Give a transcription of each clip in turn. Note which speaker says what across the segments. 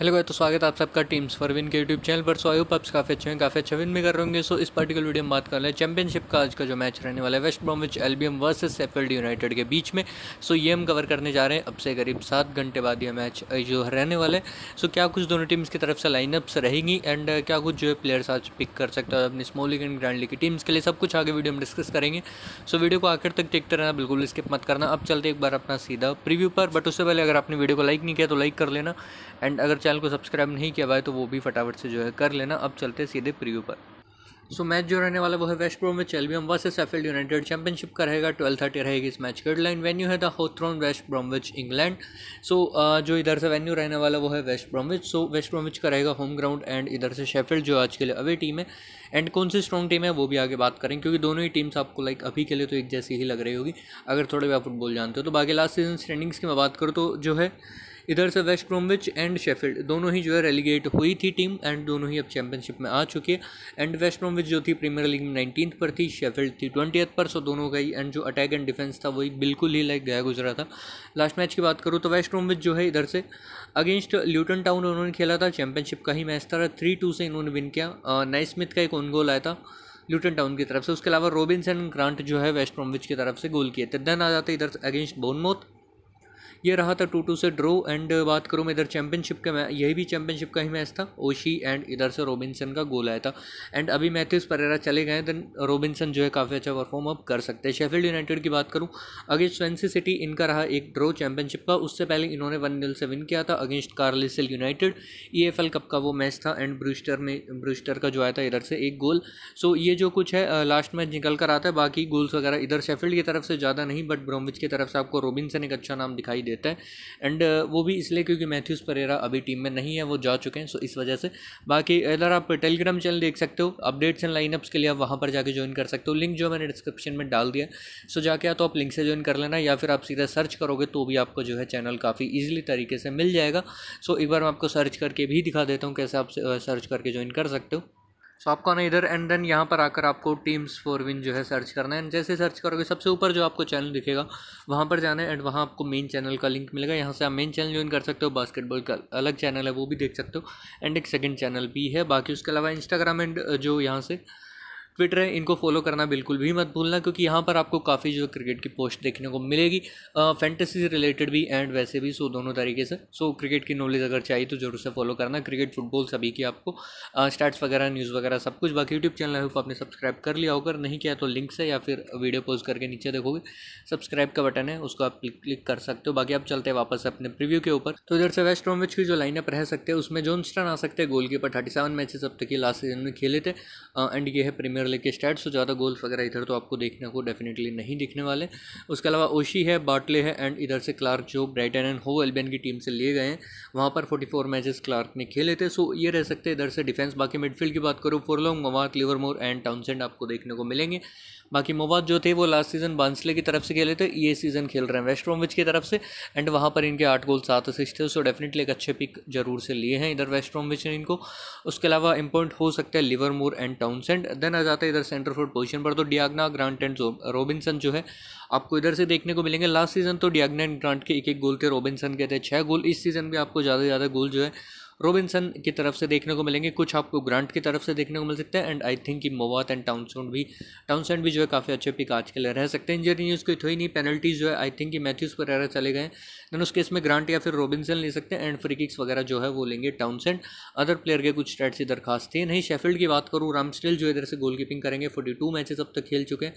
Speaker 1: hello guys तो स्वागत है आप सबका टीम्स फरविन के यूट्यूब चैनल पर सो आई होप आप काफ़ी अच्छे हैं काफ़ी अच्छा विन भी कर रहे होंगे सो इस पर्टिकुलर वीडियो में बात कर रहे हैं चैंपियनशिप का आज का जो मैच रहने वाला है West Bromwich Albion versus Sheffield United के बीच में सो ये हम कवर करने जा रहे हैं अब से करीब सात घंटे बाद यह मैच जो रहने वाला है सो क्या कुछ दोनों टीम्स की तरफ से लाइनअप्स रहेंगी एंड क्या कुछ जो है प्लेयर्स आज पिक कर सकते हो अपनी small league and grand league की टीम्स के लिए सब कुछ आगे वीडियो हम डिस्कस करेंगे सो वीडियो को आखिर तक देखते रहना बिल्कुल स्किप मत करना अब चलते एक बार अपना सीधा प्रीव्यू पर बट उससे पहले अगर आपने वीडियो को लाइक नहीं किया तो लाइक कर लेना एंड अगर चैनल को सब्सक्राइब नहीं किया हुआ है तो वो भी फटाफट से जो है कर लेना अब चलते सीधे प्रीव्यू पर सो मैच जो रहने वाला वो है वेस्ट ब्रोम में Albion versus Sheffield United championship का रहेगा ट्वेल्व थर्टी रहेगी इस मैच का हेडलाइन वेन्यू है the Hawthorns West Bromwich England so जो इधर से वेन्यू रहने वाला वो है वेस्ट ब्रोमविच सो वेस्ट ब्रोमविच का रहेगा होम ग्राउंड एंड इधर से शेफील्ड जो आज के लिए अवे टीम है एंड कौन सी स्ट्रॉन्ग टीम है वो भी आगे बात करें क्योंकि दोनों ही टीम्स आपको लाइक अभी के लिए तो एक जैसी ही लग रही होगी अगर थोड़े भी आप फुटबॉल जानते हो तो बाकी लास्ट सीजन स्टैंडिंग्स की मैं बात करूँ तो जो है इधर से वेस्ट ब्रोमविच एंड शेफील्ड दोनों ही जो है रेलीगेट हुई थी टीम एंड दोनों ही अब चैंपियनशिप में आ चुकी है एंड वेस्ट ब्रोमविच जो थी प्रीमियर लीग में नाइनटीन पर थी शेफील्ड थी ट्वेंटी पर सो दोनों का ही एंड जो अटैक एंड डिफेंस था वही बिल्कुल ही लाइक गया गुजरा था लास्ट मैच की बात करूँ तो वेस्ट ब्रोमविच जो है इधर से अगेंस्ट ल्यूटन टाउन उन्होंने खेला था चैंपियनशिप का ही मैच था थ्री टू से इन्होंने विन किया नाइ स्मिथ का एक ओन गोल आया था ल्यूटन टाउन की तरफ से उसके अलावा एंड ग्रांट जो है वेस्ट ब्रोमविच की तरफ से गोल किए थे देन आ जाते इधर अगेंस्ट बोनमोथ ये रहा था टू टू से ड्रो एंड बात करूँ मैं इधर चैंपियनशिप का मैच यही भी चैंपियनशिप का ही मैच था ओशी एंड इधर से रोबिनसन का गोल आया था एंड अभी मैथ्यूज़ परेरा चले गए देन रोबिनसन जो है काफ़ी अच्छा परफॉर्म अप कर सकते हैं शेफिल्ड यूनाइटेड की बात करूँ अगेंस्ट स्वेंसी सिटी इनका रहा एक ड्रो चैंपियनशिप का उससे पहले इन्होंने वन नील से विन किया था against Carlisle United E e cup का वो मैच था एंड ब्रूस्टर में ब्रूस्टर का जो आया था इधर से एक गोल सो ये जो कुछ है लास्ट मैच निकल कर आता है बाकी गोल्स वगैरह इधर शेफिल्ड की तरफ से ज़्यादा नहीं बट ब्रोमविच की तरफ से आपको रोबिनसन एक अच्छा नाम दिखाई देता है एंड uh, वो भी इसलिए क्योंकि मैथ्यूज़ परेरा अभी टीम में नहीं है वो जा चुके हैं सो इस वजह से बाकी इधर आप टेलीग्राम चैनल देख सकते हो अपडेट्स एंड लाइनअप्स के लिए आप वहाँ पर जाकर ज्वाइन कर सकते हो लिंक जो मैंने डिस्क्रिप्शन में डाल दिया सो जाके तो आप लिंक से ज्वाइन कर लेना या फिर आप सीधा सर्च करोगे तो भी आपको जो है चैनल काफ़ी ईजिली तरीके से मिल जाएगा सो एक बार मैं आपको सर्च करके भी दिखा देता हूँ कैसे आप सर्च uh, करके ज्वाइन कर सकते हो सो आपको आना इधर एंड देन यहाँ पर आकर आपको टीम्स फॉर विन जो है सर्च करना है एंड जैसे सर्च करोगे सबसे ऊपर जो आपको चैनल दिखेगा वहाँ पर जाना है एंड वहाँ आपको मेन चैनल का लिंक मिलेगा यहाँ से आप मेन चैनल ज्वाइन कर सकते हो बास्केटबॉल का अलग चैनल है वो भी देख सकते हो एंड एक सेकेंड चैनल भी है बाकी उसके अलावा इंस्टाग्राम एंड uh, जो यहाँ से ट्विटर है इनको फॉलो करना बिल्कुल भी मत भूलना क्योंकि यहाँ पर आपको काफ़ी जो क्रिकेट की पोस्ट देखने को मिलेगी फैंटेसी रिलेटेड भी एंड वैसे भी सो दोनों तरीके से सो क्रिकेट की नॉलेज अगर चाहिए तो जरूर से फॉलो करना क्रिकेट फुटबॉल सभी की आपको स्टैट्स वगैरह न्यूज़ वगैरह सब कुछ बाकी यूट्यूब चैनल है आपने सब्सक्राइब कर लिया होगा नहीं किया तो लिंक से या फिर वीडियो पोस्ट करके नीचे देखोगे सब्सक्राइब का बटन है उसको आप क्लिक कर सकते हो बाकी आप चलते हैं वापस अपने प्रीव्यू के ऊपर तो इधर से वेस्ट रोमविच की जो लाइनअप रह सकते हैं उसमें जॉनस्टन आ सकते हैं गोलकीपर थर्टी सेवन मैचेस अब तक के लास्ट सीजन में खेले थे एंड ये है प्रीमियर लेके स्टैट्स तो ज़्यादा गोल्स वगैरह इधर तो आपको देखने को डेफिनेटली नहीं दिखने वाले उसके अलावा ओशी है बाटले है एंड इधर से क्लार्क जो ब्राइटन एंड हो एल्बियन की टीम से लिए गए हैं वहाँ पर फोर्टी फोर मैचेस क्लार्क ने खेले थे सो ये रह सकते इधर से डिफेंस बाकी मिडफील्ड की बात करूँ फोरलोंग मवाद लिवरमोर एंड टाउनसेंड आपको देखने को मिलेंगे बाकी मवाद जो थे वो लास्ट सीजन बांसले की तरफ से खेले थे ये सीजन खेल रहे हैं वेस्ट रोमविच की तरफ से एंड वहाँ पर इनके आठ गोल सात असिस्ट थे सो डेफिनेटली एक अच्छे पिक जरूर से लिए हैं इधर वेस्ट रोमविच ने इनको उसके अलावा इम्पोर्टेंट हो सकता है लिवरमोर एंड टाउनसेंड देन आ है इधर सेंटर फोर्ड पोजीशन पर तो डियागना ग्रांट एंड रॉबिनसन जो है आपको इधर से देखने को मिलेंगे लास्ट सीजन तो डियागना एंड ग्रांट के एक एक गोल थे रॉबिनसन के थे छः गोल इस सीजन भी आपको ज़्यादा से ज़्यादा गोल जो है रोबिनसन की तरफ से देखने को मिलेंगे कुछ आपको ग्रांट की तरफ से देखने को मिल सकते हैं एंड आई थिंक कि मोवात एंड टाउनसेंड भी टाउनसेंड भी जो है काफ़ी अच्छे पिक आज के लिए रह सकते हैं इंजरी न्यूज़ कोई थोड़ी नहीं पेनल्टीज जो है आई थिंक कि मैथ्यूज पर रह चले गए दैन उस केस में ग्रांट या फिर रोबिनसन ले सकते हैं एंड फ्री किक्स वगैरह जो है वो लेंगे टाउनसेंड अदर प्लेयर के कुछ स्टैट्स की दरखास्त थी नहीं शेफिल्ड की बात करूँ रामस्टेल जो इधर से कीपिंग करेंगे फोर्टी टू अब तक खेल चुके हैं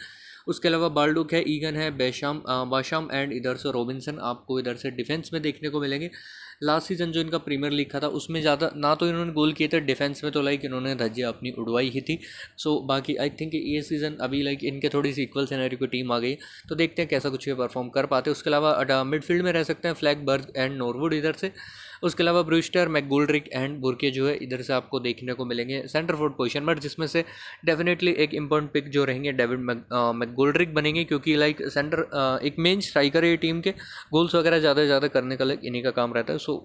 Speaker 1: उसके अलावा बाल्डुक है ईगन है बेशाम बाशाम एंड इधर से रॉबिन्सन आपको इधर से डिफेंस में देखने को मिलेंगे लास्ट सीजन जो इनका प्रीमियर लीग था उसमें ज़्यादा ना तो इन्होंने गोल किए थे डिफेंस में तो लाइक इन्होंने धज्जिया अपनी उड़वाई ही थी सो so, बाकी आई थिंक ये सीज़न अभी लाइक इनके थोड़ी सी इक्वल सिनेरियो की टीम आ गई तो देखते हैं कैसा कुछ ये परफॉर्म कर पाते उसके अलावा मिडफील्ड में रह सकते हैं फ्लैग बर्ग एंड नॉरवुड इधर से उसके अलावा ब्रूस्टर मैकगोल्ड्रिक एंड बुरके जो है इधर से आपको देखने को मिलेंगे सेंटर फोर्ड पोजिशन बट जिसमें से डेफिनेटली एक इंपॉर्टेंट पिक जो रहेंगे डेविड मैकगोल्ड्रिक बनेंगे क्योंकि लाइक सेंटर एक मेन स्ट्राइकर है टीम के गोल्स वगैरह ज़्यादा से ज़्यादा करने का लाइक इन्हीं का काम रहता है सो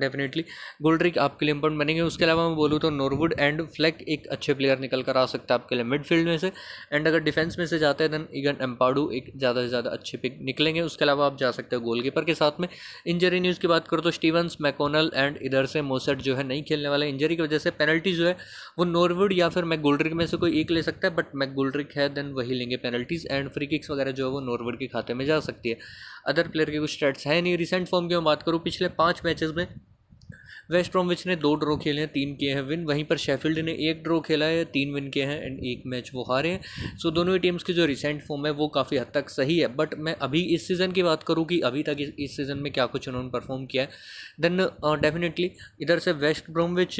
Speaker 1: डेफिनेटली गोल्ड्रिक आपके लिए इंपॉर्टेंट बनेंगे उसके अलावा मैं बोलूँ तो नॉरवुड एंड फ्लैक एक अच्छे प्लेयर निकल कर आ सकता है आपके लिए मिडफील्ड में से एंड अगर डिफेंस में से जाते हैं देन इगन एम्पाडू एक ज़्यादा से ज़्यादा अच्छे पिक निकलेंगे उसके अलावा आप जा सकते हो गोलकीपर के साथ में इंजरी न्यूज़ की बात करो तो स्टीवंस मैकोनल एंड इधर से मोसेट जो है नहीं खेलने वाला इंजरी की वजह से पेनल्टी जो है वो नॉरवुड या फिर मैक गोल्ड्रिक में से कोई एक ले सकता है बट मैक गोल्ड्रिक है देन वही लेंगे पेनल्टीज़ एंड फ्री किक्स वगैरह जो है वो नॉरवुड के खाते में जा सकती है अदर प्लेयर के कुछ स्टेट्स है नहीं रिसेंट फॉर्म की मैं बात करूँ पिछले पाँच मैचेस में वेस्ट ब्रॉमविच ने दो ड्रॉ खेले हैं तीन किए हैं विन वहीं पर शेफील्ड ने एक ड्रॉ खेला है तीन विन किए हैं एंड एक मैच वो हारे हैं सो so, दोनों ही टीम्स की जो रिसेंट फॉर्म है वो काफ़ी हद तक सही है बट मैं अभी इस सीज़न की बात करूँ कि अभी तक इस, सीज़न में क्या कुछ उन्होंने परफॉर्म किया है देन डेफिनेटली uh, इधर से वेस्ट ब्रॉमविच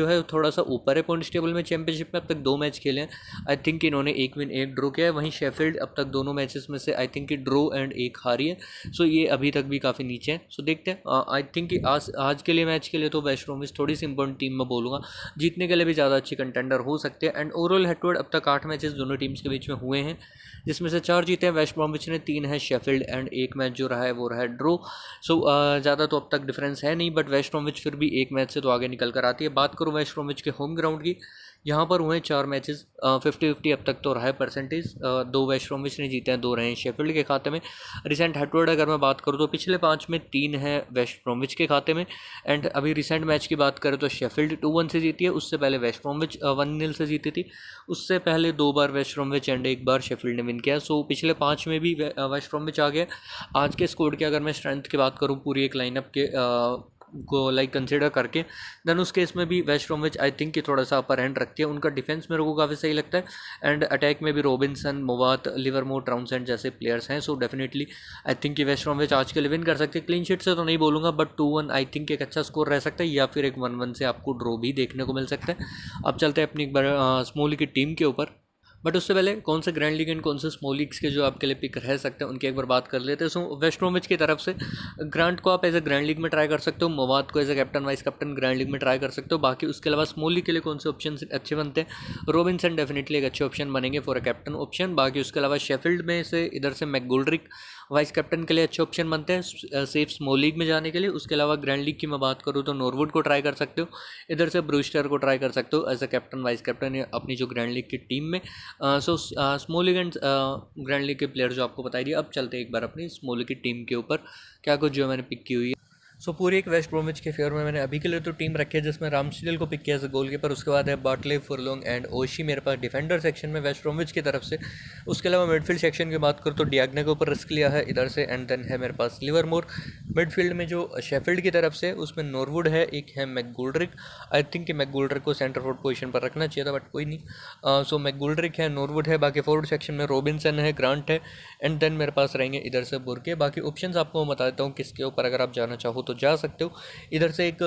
Speaker 1: जो है थोड़ा सा ऊपर है पॉइंट टेबल में चैंपियनशिप में अब तक दो मैच खेले हैं आई थिंक इन्होंने एक विन एक ड्रॉ किया है वहीं शेफील्ड अब तक दोनों मैचेस में से आई थिंक कि ड्रॉ एंड एक हारी है सो so, ये अभी तक भी काफ़ी नीचे हैं सो so, देखते हैं आई uh, थिंक कि आज आज के लिए मैच के लिए तो वेस्ट इंडीज़ थोड़ी सी इंपॉर्टेंट टीम में बोलूँगा जीतने के लिए भी ज़्यादा अच्छी कंटेंडर हो सकते हैं एंड ओवरऑल हेडवर्ड अब तक आठ मैचेस दोनों टीम्स के बीच में हुए हैं जिसमें से चार जीते हैं वेस्ट ब्रॉमविच ने तीन है शेफील्ड एंड एक मैच जो रहा है वो रहा है ड्रो सो ज़्यादा तो अब तक डिफरेंस है नहीं बट वेस्ट ब्रॉमविच फिर भी एक मैच से तो आगे निकल कर आती है बात करूँ वेस्ट ब्रॉमविच के होम ग्राउंड की यहाँ पर हुए चार मैचेस फिफ्टी फिफ्टी अब तक तो रहा है परसेंटेज दो वेस्ट्रोमिच ने जीते हैं दो रहे हैं शेफील्ड के खाते में रिसेंट हेडवर्ड अगर मैं बात करूँ तो पिछले पाँच में तीन है वेस्ट ब्रोमिच के खाते में एंड अभी रिसेंट मैच की बात करें तो शेफील्ड टू वन से जीती है उससे पहले वेस्ट ब्रोमिच वन नील से जीती थी उससे पहले दो बार वेस्ट ब्रोमिच एंड एक बार शेफील्ड ने विन किया सो पिछले पाँच में भी वेस्ट ब्रोमिच आ गया आज के स्कोर की अगर मैं स्ट्रेंथ की बात करूँ पूरी एक लाइनअप के को लाइक कंसिडर करके देन उस केस में भी वेस्ट विच आई थिंक की थोड़ा सा अपर हैंड रखती है उनका डिफेंस मेरे को काफ़ी सही लगता है एंड अटैक में भी रोबिनसन मोवात लिवरमोट ट्राउनसेंड जैसे प्लेयर्स हैं सो डेफिनेटली आई थिंक कि वेस्ट विच आज के लिए विन कर सकते हैं क्लीन शीट से तो नहीं बोलूँगा but two one I think एक अच्छा स्कोर रह सकता है या फिर एक वन वन से आपको ड्रॉ भी देखने को मिल सकता है अब चलते हैं अपनी एक स्मोल की टीम के ऊपर बट उससे पहले कौन से ग्रैंड लीग एंड कौन से स्मॉल लीग्स के जो आपके लिए पिक रह सकते हैं उनकी एक बार बात कर लेते हैं सो वेस्ट ब्रोमिच की तरफ से ग्रांट को आप एज ए ग्रैंड लीग में ट्राई कर सकते हो मवाद को as a captain vice captain grand league में ट्राई कर सकते हो बाकी उसके अलावा स्मॉल लीग के लिए कौन से ऑप्शन अच्छे बनते हैं रोबिनसन डेफिनेटली एक अच्छे ऑप्शन बनेंगे फॉर अ कैप्टन ऑप्शन बाकी उसके अलावा शेफील्ड में से इधर से मैकगोल्ड्रिक वाइस कैप्टन के लिए अच्छे ऑप्शन बनते हैं सेफ स्मॉल लीग में जाने के लिए उसके अलावा ग्रैंड लीग की मैं बात करूँ तो नॉरवुड को ट्राई कर सकते हो इधर से ब्रूस्टर को ट्राई कर सकते हो as a captain vice captain अपनी जो ग्रैंड लीग की टीम में so small league and grand league के प्लेयर जो आपको बताई दिए अब चलते एक बार अपनी स्मॉल लीग की टीम के ऊपर क्या कुछ जो मैंने पिक की हुई है सो पूरी एक वेस्ट ब्रोमिच के फेवर में मैंने अभी के लिए तो टीम रखी है जिसमें रामसील को पिक किया एज गोल कीपर उसके बाद है बाटले फुरलोंग एंड ओशी मेरे पास डिफेंडर सेक्शन में वेस्ट ब्रोमिच की तरफ से उसके अलावा मिडफील्ड सेक्शन की बात करूँ तो डियागना के ऊपर रिस्क लिया है इधर से एंड देन है मेरे पास लिवर मोर मिडफील्ड में जो शेफील्ड की तरफ से उसमें नॉरवुड है एक है मैकगोल्ड्रिक आई थिंक कि मैकगोल्ड्रिक को सेंटर फोर्ड पोजिशन पर रखना चाहिए था बट कोई नहीं सो मैकगोल्ड्रिक है नॉरवुड है बाकी फोर्ड सेक्शन में रॉबिनसन है ग्रांट है एंड देन मेरे पास रहेंगे इधर से बुरके बाकी ऑप्शन आपको मैं बता देता हूँ किसके ऊपर अगर आप जाना चाहो तो तो जा सकते हो इधर से एक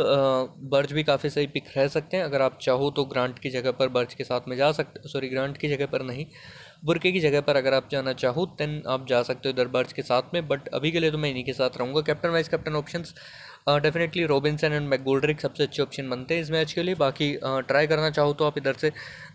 Speaker 1: बर्ज भी काफ़ी सही पिक रह सकते हैं अगर आप चाहो तो ग्रांट की जगह पर बर्ज के साथ में जा सकते सॉरी ग्रांट की जगह पर नहीं बुरके की जगह पर अगर आप जाना चाहो तेन आप जा सकते हो इधर बर्ज के साथ में बट अभी के लिए तो मैं इन्हीं के साथ रहूँगा captain vice captain option definitely Robinson and McGoldrick सबसे अच्छे ऑप्शन बनते हैं इस मैच के लिए बाकी ट्राई करना चाहो तो आप इधर से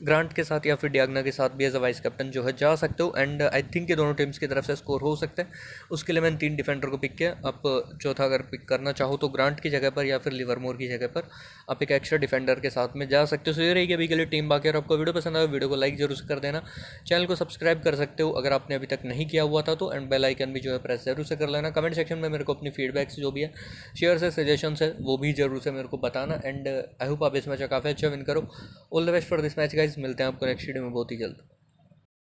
Speaker 1: ग्रांट के साथ या फिर डियागना के साथ भी एज अ वाइस कैप्टन जो है जा सकते हो एंड आई थिंक ये दोनों टीम्स की तरफ से स्कोर हो सकते हैं उसके लिए मैंने तीन डिफेंडर को पिक किया आप चौथा अगर पिक करना चाहो तो ग्रांट की जगह पर या फिर लिवरमोर की जगह पर आप एक एक्स्ट्रा डिफेंडर के साथ में जा सकते हो सो ये रहेगी अभी के लिए टीम बाकी और आपको वीडियो पसंद आए तो वीडियो को लाइक जरूर कर देना चैनल को सब्सक्राइब कर सकते हो अगर आपने अभी तक नहीं किया हुआ था तो एंड बेल आइकन भी जो है प्रेस जरूर से कर लेना कमेंट सेक्शन में मेरे को अपनी फीडबैक्स जो भी है शेयर से सजेशन है वो भी जरूर से मेरे को बताना एंड आई होप आप इस मैच का काफ़ी अच्छा विन करो all the best for this match guys मिलते हैं आपको नेक्स्ट वीडियो में बहुत ही जल्द